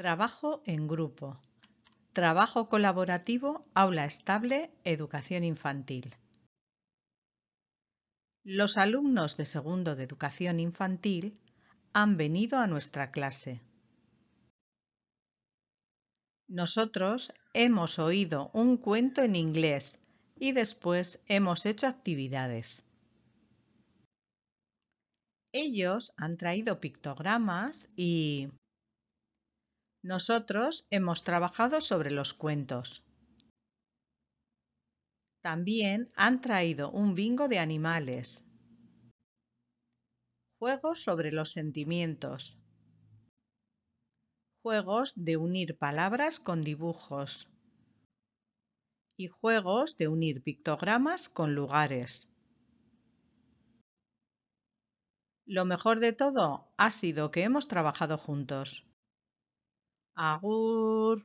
Trabajo en grupo. Trabajo colaborativo, aula estable, educación infantil. Los alumnos de segundo de educación infantil han venido a nuestra clase. Nosotros hemos oído un cuento en inglés y después hemos hecho actividades. Ellos han traído pictogramas y nosotros hemos trabajado sobre los cuentos. También han traído un bingo de animales. Juegos sobre los sentimientos. Juegos de unir palabras con dibujos. Y juegos de unir pictogramas con lugares. Lo mejor de todo ha sido que hemos trabajado juntos. Agur